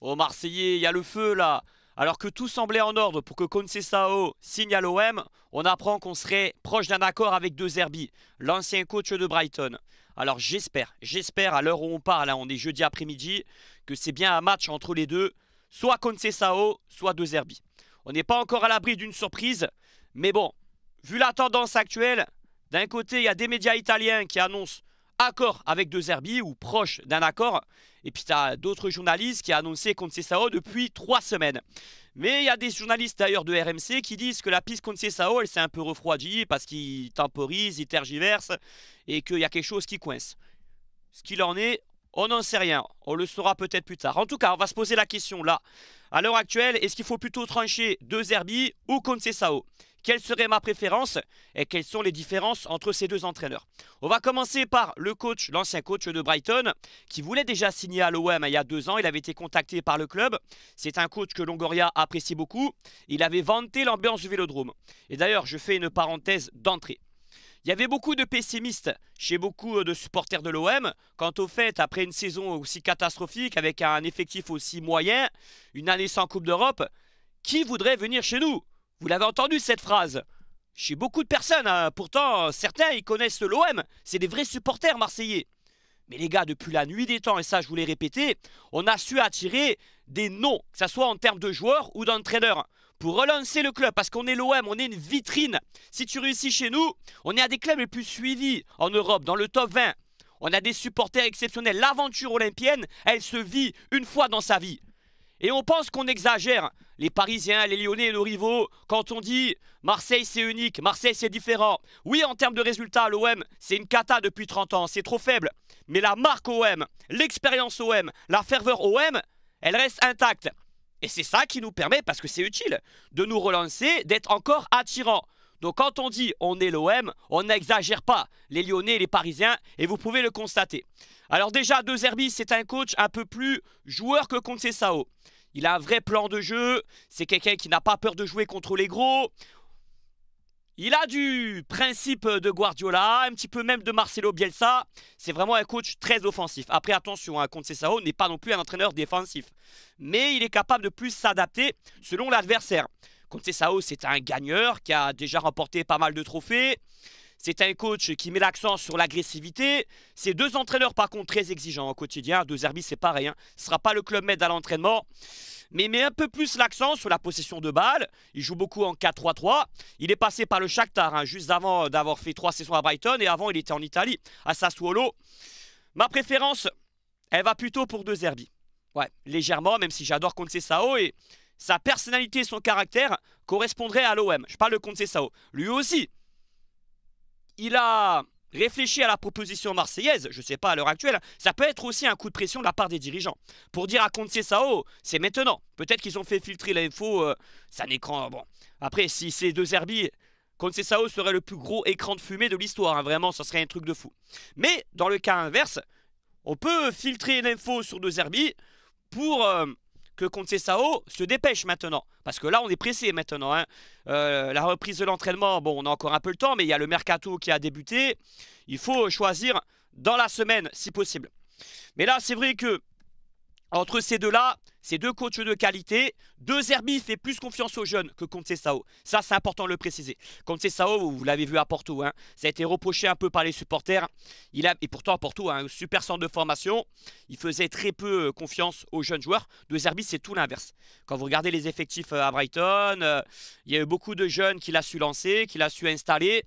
Oh Marseillais, il y a le feu là Alors que tout semblait en ordre pour que Concesao signe à l'OM, on apprend qu'on serait proche d'un accord avec De Zerbi, l'ancien coach de Brighton. Alors j'espère, j'espère à l'heure où on parle, hein, on est jeudi après-midi, que c'est bien un match entre les deux, soit Concesao, soit De Zerbi. On n'est pas encore à l'abri d'une surprise, mais bon, vu la tendance actuelle, d'un côté il y a des médias italiens qui annoncent accord avec deux Zerbi ou proche d'un accord. Et puis tu as d'autres journalistes qui ont annoncé Sao depuis trois semaines. Mais il y a des journalistes d'ailleurs de RMC qui disent que la piste Sao elle s'est un peu refroidie parce qu'il temporise, il tergiverse et qu'il y a quelque chose qui coince. Ce qu'il en est, on n'en sait rien. On le saura peut-être plus tard. En tout cas, on va se poser la question là. À l'heure actuelle, est-ce qu'il faut plutôt trancher deux Zerbi ou Cessao quelle serait ma préférence et quelles sont les différences entre ces deux entraîneurs. On va commencer par le coach, l'ancien coach de Brighton, qui voulait déjà signer à l'OM il y a deux ans. Il avait été contacté par le club. C'est un coach que Longoria apprécie beaucoup. Il avait vanté l'ambiance du Vélodrome. Et d'ailleurs, je fais une parenthèse d'entrée. Il y avait beaucoup de pessimistes chez beaucoup euh, de supporters de l'OM quant au fait, après une saison aussi catastrophique, avec un effectif aussi moyen, une année sans Coupe d'Europe, qui voudrait venir chez nous vous l'avez entendu cette phrase Chez beaucoup de personnes, hein, pourtant certains ils connaissent l'OM, c'est des vrais supporters marseillais. Mais les gars, depuis la nuit des temps, et ça je voulais répéter, on a su attirer des noms, que ce soit en termes de joueurs ou d'entraîneurs, pour relancer le club, parce qu'on est l'OM, on est une vitrine. Si tu réussis chez nous, on est un des clubs les plus suivis en Europe, dans le top 20. On a des supporters exceptionnels. L'aventure olympienne, elle se vit une fois dans sa vie. Et on pense qu'on exagère les Parisiens, les Lyonnais et nos rivaux, quand on dit Marseille c'est unique, Marseille c'est différent. Oui, en termes de résultats, l'OM c'est une cata depuis 30 ans, c'est trop faible. Mais la marque OM, l'expérience OM, la ferveur OM, elle reste intacte. Et c'est ça qui nous permet, parce que c'est utile, de nous relancer, d'être encore attirant. Donc quand on dit on est l'OM, on n'exagère pas les Lyonnais et les Parisiens, et vous pouvez le constater. Alors déjà, De Zerbi, c'est un coach un peu plus joueur que Sao. Il a un vrai plan de jeu. C'est quelqu'un qui n'a pas peur de jouer contre les gros. Il a du principe de Guardiola, un petit peu même de Marcelo Bielsa. C'est vraiment un coach très offensif. Après, attention, hein, Conte Sao n'est pas non plus un entraîneur défensif. Mais il est capable de plus s'adapter selon l'adversaire. Conte Sao, c'est un gagneur qui a déjà remporté pas mal de trophées. C'est un coach qui met l'accent sur l'agressivité. C'est deux entraîneurs, par contre, très exigeants au quotidien. Deux Zerbi, c'est pareil. rien. Hein. Ce ne sera pas le club maître à l'entraînement. Mais il met un peu plus l'accent sur la possession de balles. Il joue beaucoup en 4-3-3. Il est passé par le Shakhtar, hein, juste avant d'avoir fait trois saisons à Brighton. Et avant, il était en Italie, à Sassuolo. Ma préférence, elle va plutôt pour deux Zerbi. Ouais, légèrement, même si j'adore Sao et sa personnalité et son caractère correspondraient à l'OM. Je parle de Conte Sao. Lui aussi, il a réfléchi à la proposition marseillaise, je ne sais pas à l'heure actuelle, ça peut être aussi un coup de pression de la part des dirigeants. Pour dire à Conte Sao, c'est maintenant. Peut-être qu'ils ont fait filtrer l'info, c'est euh, ça un écran. Bon. Après, si c'est deux herbies, Conte Sao serait le plus gros écran de fumée de l'histoire, hein, vraiment, ça serait un truc de fou. Mais dans le cas inverse, on peut filtrer l'info sur deux herbies pour. Euh, que Conte Sao se dépêche maintenant. Parce que là, on est pressé maintenant. Hein. Euh, la reprise de l'entraînement, bon, on a encore un peu le temps, mais il y a le mercato qui a débuté. Il faut choisir dans la semaine, si possible. Mais là, c'est vrai que entre ces deux-là, ces deux coachs de qualité, deux Zerbi fait plus confiance aux jeunes que Conte Sao. Ça, c'est important de le préciser. Conte Sao, vous, l'avez vu à Porto, hein. ça a été reproché un peu par les supporters. Il a, et pourtant, à Porto, un super centre de formation, il faisait très peu euh, confiance aux jeunes joueurs. Deux herbi, c'est tout l'inverse. Quand vous regardez les effectifs euh, à Brighton, euh, il y a eu beaucoup de jeunes qu'il a su lancer, qu'il a su installer.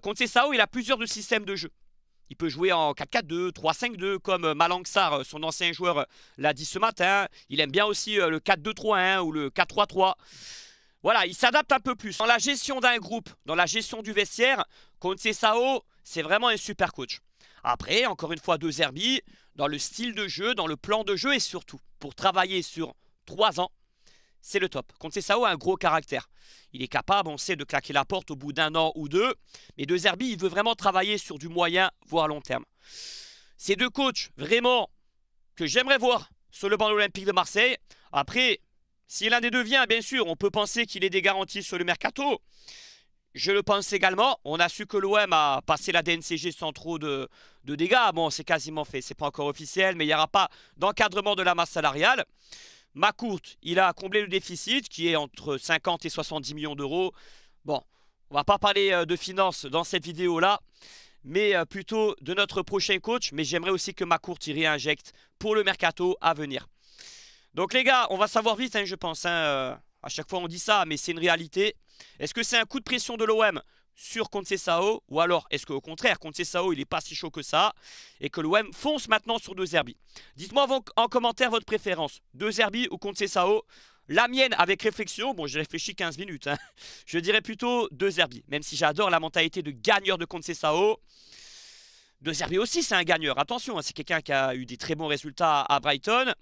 Conte Sao, il a plusieurs systèmes de jeu. Il peut jouer en 4-4-2, 3-5-2, comme Malangsar, euh, son ancien joueur, euh, l'a dit ce matin. Il aime bien aussi euh, le 4-2-3-1 ou le 4-3-3. Voilà, il s'adapte un peu plus. Dans la gestion d'un groupe, dans la gestion du vestiaire, Conte Sao, c'est vraiment un super coach. Après, encore une fois, deux Zerbi, dans le style de jeu, dans le plan de jeu et surtout, pour travailler sur trois ans, c'est le top. Contessao Sao a un gros caractère. Il est capable, on sait, de claquer la porte au bout d'un an ou deux. Mais deux Zerbi, il veut vraiment travailler sur du moyen, voire long terme. Ces deux coachs, vraiment, que j'aimerais voir sur le banc de olympique de Marseille. Après, si l'un des deux vient, bien sûr, on peut penser qu'il est des garanties sur le mercato. Je le pense également. On a su que l'OM a passé la DNCG sans trop de, dégâts. Bon, c'est quasiment fait. C'est pas encore officiel, mais il n'y aura pas d'encadrement de la masse salariale. Macourt, il a comblé le déficit qui est entre 50 et 70 millions d'euros. Bon, on va pas parler euh, de finances dans cette vidéo-là, mais euh, plutôt de notre prochain coach. Mais j'aimerais aussi que Macourt y réinjecte pour le mercato à venir. Donc les gars, on va savoir vite, hein, je pense. Hein, euh, à chaque fois on dit ça, mais c'est une réalité. Est-ce que c'est un coup de pression de l'OM sur Sao ou alors est-ce qu'au contraire Sao il est pas si chaud que ça et que l'OM fonce maintenant sur deux Zerbi Dites-moi en commentaire votre préférence, deux Zerbi ou Sao la mienne avec réflexion, bon j'ai réfléchi 15 minutes, hein. je dirais plutôt deux Zerbi, même si j'adore la mentalité de gagneur de Sao de Zerbi aussi, c'est un gagneur. Attention, hein, c'est quelqu'un qui a eu des très bons résultats à Brighton.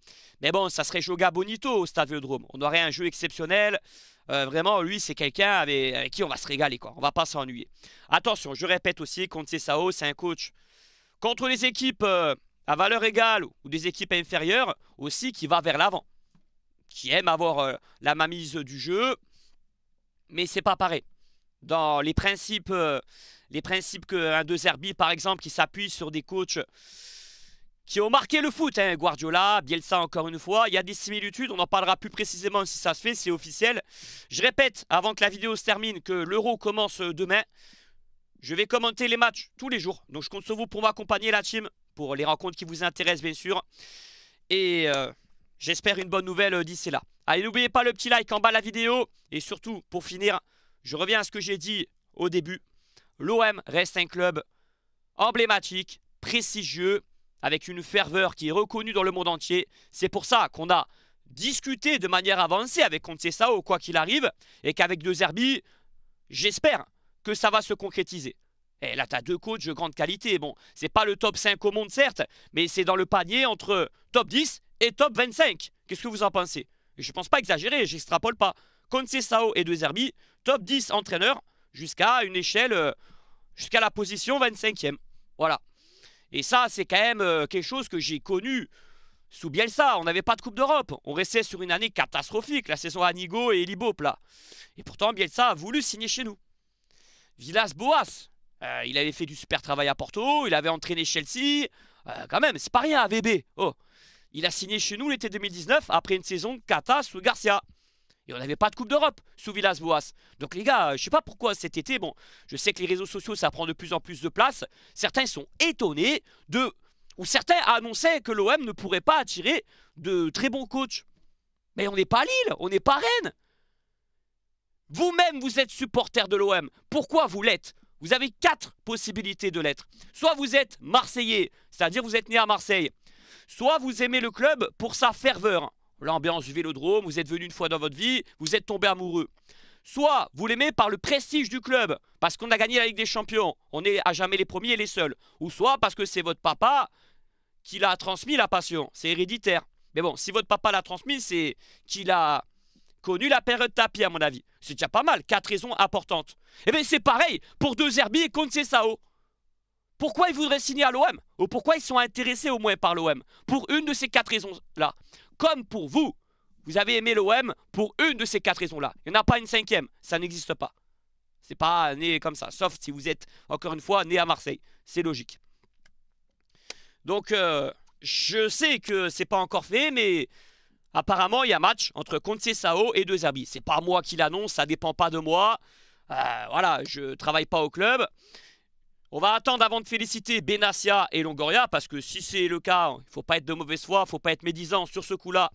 Mais bon, ça serait Joga Bonito au Stade Vélodrome. On aurait un jeu exceptionnel euh, vraiment, lui, c'est quelqu'un avec, qui on va se régaler, quoi. On va pas s'ennuyer. Attention, je répète aussi, contre Sao, c'est un coach contre les équipes euh, à valeur égale ou des équipes inférieures aussi qui va vers l'avant, qui aime avoir euh, la mamise du jeu, mais c'est pas pareil. Dans les principes, les principes qu'un 2 Zerbi, par exemple, qui s'appuie sur des coachs qui ont marqué le foot. Hein. Guardiola, Bielsa encore une fois. Il y a des similitudes, on en parlera plus précisément si ça se fait, c'est officiel. Je répète, avant que la vidéo se termine, que l'Euro commence demain. Je vais commenter les matchs tous les jours. Donc je compte sur vous pour m'accompagner la team, pour les rencontres qui vous intéressent bien sûr. Et euh, j'espère une bonne nouvelle euh, d'ici là. Allez, n'oubliez pas le petit like en bas de la vidéo. Et surtout, pour finir, je reviens à ce que j'ai dit au début. L'OM reste un club emblématique, prestigieux, avec une ferveur qui est reconnue dans le monde entier. C'est pour ça qu'on a discuté de manière avancée avec Sao, quoi qu'il arrive, et qu'avec deux Zerbi, j'espère que ça va se concrétiser. Et eh, là, as deux coachs de grande qualité. Bon, c'est pas le top 5 au monde, certes, mais c'est dans le panier entre top 10 et top 25. Qu'est-ce que vous en pensez Je pense pas exagérer, j'extrapole pas. Sao et deux Zerbi, top 10 entraîneurs. jusqu'à une échelle, euh, jusqu'à la position 25e. Voilà. Et ça, c'est quand même euh, quelque chose que j'ai connu sous Bielsa. On n'avait pas de Coupe d'Europe. On restait sur une année catastrophique, la saison Anigo et Elibop, là. Et pourtant, Bielsa a voulu signer chez nous. Villas Boas, euh, il avait fait du super travail à Porto, il avait entraîné Chelsea. Euh, quand même, c'est pas rien à VB. Oh. Il a signé chez nous l'été 2019 après une saison cata sous Garcia. Et on n'avait pas de Coupe d'Europe sous Villas-Boas. Donc les gars, je sais pas pourquoi cet été, bon, je sais que les réseaux sociaux, ça prend de plus en plus de place. Certains sont étonnés de... Ou certains annonçaient que l'OM ne pourrait pas attirer de très bons coachs. Mais on n'est pas Lille, on n'est pas Rennes. Vous-même, vous êtes supporter de l'OM. Pourquoi vous l'êtes Vous avez quatre possibilités de l'être. Soit vous êtes marseillais, c'est-à-dire vous êtes né à Marseille. Soit vous aimez le club pour sa ferveur l'ambiance du vélodrome, vous êtes venu une fois dans votre vie, vous êtes tombé amoureux. Soit vous l'aimez par le prestige du club, parce qu'on a gagné la Ligue des Champions, on est à jamais les premiers et les seuls. Ou soit parce que c'est votre papa qui l'a transmis la passion, c'est héréditaire. Mais bon, si votre papa l'a transmis, c'est qu'il a connu la période tapis à mon avis. C'est déjà pas mal, quatre raisons importantes. Et eh bien c'est pareil pour deux Zerbi et Conte Sao. Pourquoi ils voudraient signer à l'OM Ou pourquoi ils sont intéressés au moins par l'OM Pour une de ces quatre raisons-là comme pour vous, vous avez aimé l'OM pour une de ces quatre raisons-là. Il n'y en a pas une cinquième, ça n'existe pas. C'est pas né comme ça, sauf si vous êtes, encore une fois, né à Marseille. C'est logique. Donc, euh, je sais que c'est pas encore fait, mais apparemment, il y a match entre Conte Sao et De Zerbi. C'est pas moi qui l'annonce, ça dépend pas de moi. Euh, voilà, je travaille pas au club. On va attendre avant de féliciter Benassia et Longoria, parce que si c'est le cas, il faut pas être de mauvaise foi, faut pas être médisant sur ce coup-là.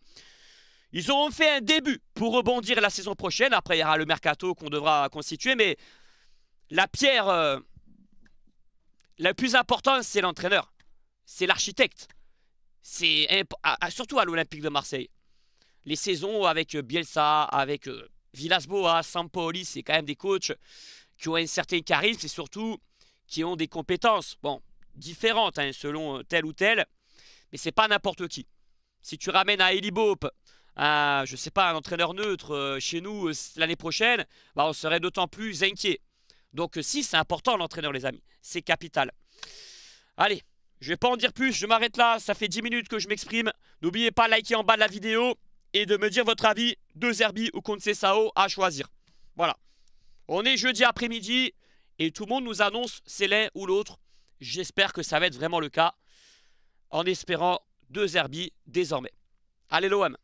Ils auront fait un début pour rebondir la saison prochaine. Après, il y aura le mercato qu'on devra constituer, mais la pierre euh, la plus importante, c'est l'entraîneur, c'est l'architecte. C'est ah, ah, surtout à l'Olympique de Marseille. Les saisons avec Bielsa, avec euh, Villas-Boas, Sampoli, c'est quand même des coachs qui ont un certain charisme. C'est surtout qui ont des compétences, bon, différentes hein, selon euh, tel ou tel, mais c'est pas n'importe qui. Si tu ramènes à Eli je sais pas, un entraîneur neutre euh, chez nous euh, l'année prochaine, bah, on serait d'autant plus inquiet. Donc si, c'est important l'entraîneur, les amis. C'est capital. Allez, je vais pas en dire plus, je m'arrête là. Ça fait 10 minutes que je m'exprime. N'oubliez pas de liker en bas de la vidéo et de me dire votre avis de Zerbi ou contre Sao à choisir. Voilà. On est jeudi après-midi. Et tout le monde nous annonce c'est l'un ou l'autre. J'espère que ça va être vraiment le cas. En espérant deux herbies désormais. Allez l'OM